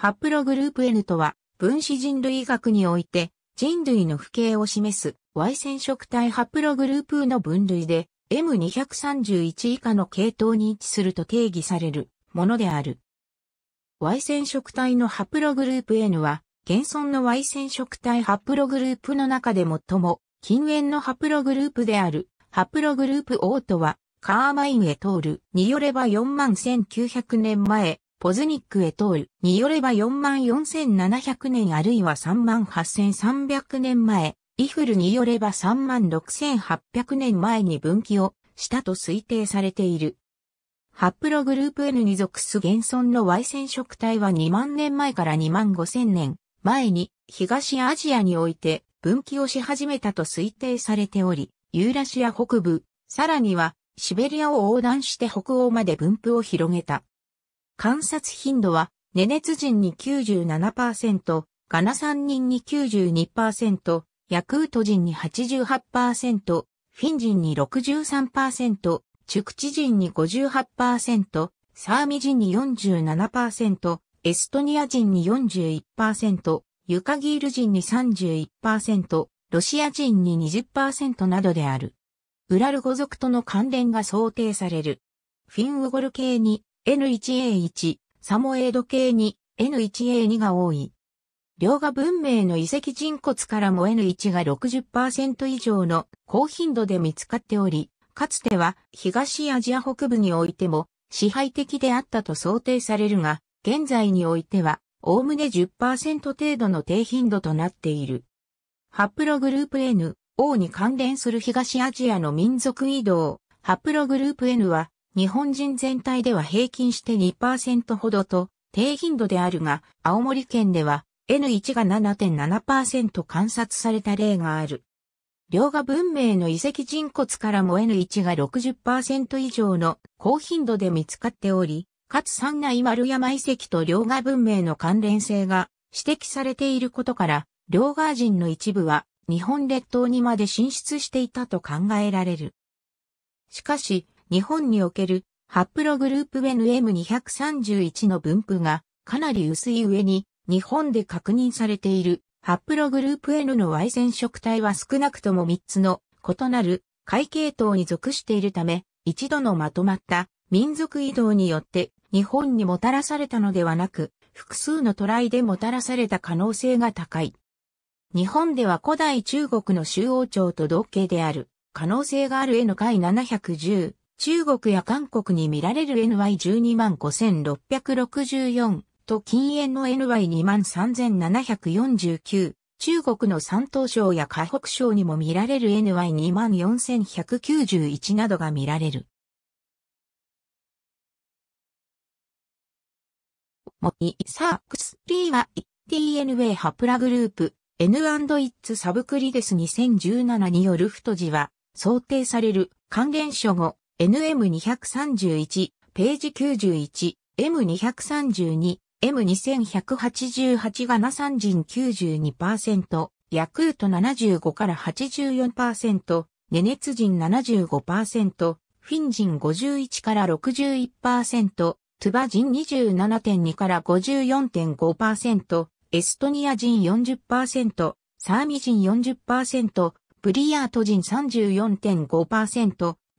ハプログループ N とは、分子人類学において、人類の不系を示す Y 染色体ハプログループの分類で、M231 以下の系統に位置すると定義されるものである。Y 染色体のハプログループ N は、現存の Y 染色体ハプログループの中で最も、近縁のハプログループである、ハプログループ O とは、カーマイン・エトールによれば4 1900年前、ポズニックへ通るによれば44,700年あるいは38,300年前、イフルによれば36,800年前に分岐をしたと推定されている。ハップログループ N に属す現存の Y 染色体は2万年前から2万5千年前に東アジアにおいて分岐をし始めたと推定されており、ユーラシア北部、さらにはシベリアを横断して北欧まで分布を広げた。観察頻度は、ネネツ人に97%、ガナ3人に92%、ヤクート人に88%、フィン人に63%、チュクチ人に58%、サーミ人に47%、エストニア人に41%、ユカギール人に31%、ロシア人に20%などである。ウラル語族との関連が想定される。フィンウゴル系に N1A1、サモエード系に N1A2 が多い。両画文明の遺跡人骨からも N1 が60%以上の高頻度で見つかっており、かつては東アジア北部においても支配的であったと想定されるが、現在においては、おおむね10%程度の低頻度となっている。ハプログループ N、O に関連する東アジアの民族移動、ハプログループ N は日本人全体では平均して2%ほどと低頻度であるが、青森県では N1 が7.7%観察された例がある。両河文明の遺跡人骨からも N1 が60%以上の高頻度で見つかっており、かつ三内丸山遺跡と両河文明の関連性が指摘されていることから、両河人の一部は日本列島にまで進出していたと考えられる。しかし、日本におけるハプログループ NM231 の分布がかなり薄い上に日本で確認されているハプログループ N の Y 染色体は少なくとも3つの異なる海系統に属しているため一度のまとまった民族移動によって日本にもたらされたのではなく複数のトライでもたらされた可能性が高い。日本では古代中国の周王朝と同型である可能性がある N 回710中国や韓国に見られる NY125,664 と禁煙の NY23,749 中国の山東省や河北省にも見られる NY24,191 などが見られる。もいサークス3は DNA ハプラグループ N&Its サブクリデス2017による太字は想定される関連書後 NM231、ページ91、M232、M2188 がナサン人92%、ヤクート75から84%、ネネツ人75%、フィン人51から61%、トゥバ人27.2から54.5%、エストニア人40%、サーミ人40%、ブリヤート人34.5%、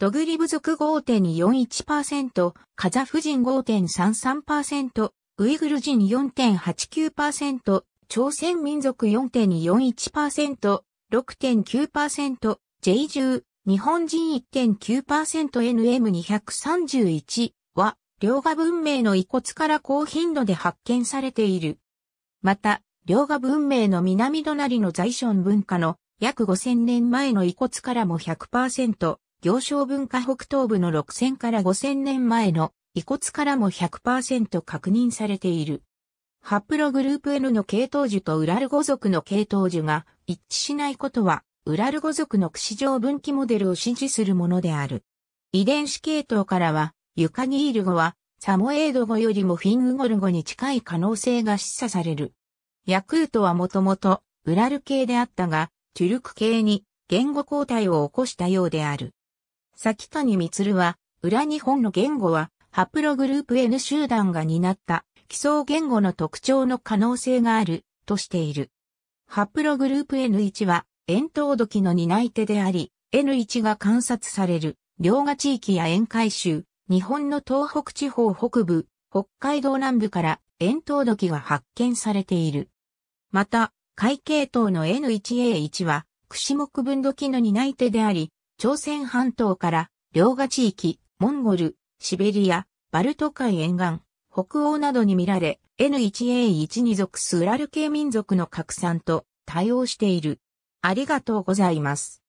ドグリブ族5.41%、カザフ人5.33%、ウイグル人4.89%、朝鮮民族4.41%、6.9%、J10、日本人 1.9%NM231 は、両河文明の遺骨から高頻度で発見されている。また、両河文明の南隣の在村文化の約5000年前の遺骨からも100%、行商文化北東部の6000から5000年前の遺骨からも100%確認されている。ハプログループ N の系統樹とウラル語族の系統樹が一致しないことは、ウラル語族の串使上分岐モデルを支持するものである。遺伝子系統からは、ユカギール語は、サモエード語よりもフィングゴル語に近い可能性が示唆される。ヤクートはもともと、ウラル系であったが、チュルク系に言語交代を起こしたようである。崎谷光は、裏日本の言語は、ハプログループ N 集団が担った基礎言語の特徴の可能性があるとしている。ハプログループ N1 は、円筒時の担い手であり、N1 が観察される、両河地域や沿海州、日本の東北地方北部、北海道南部から円筒時が発見されている。また、海系統の N1A1 は、串木分土器の担い手であり、朝鮮半島から両河地域、モンゴル、シベリア、バルト海沿岸、北欧などに見られ、N1A1 に属すウラル系民族の拡散と対応している。ありがとうございます。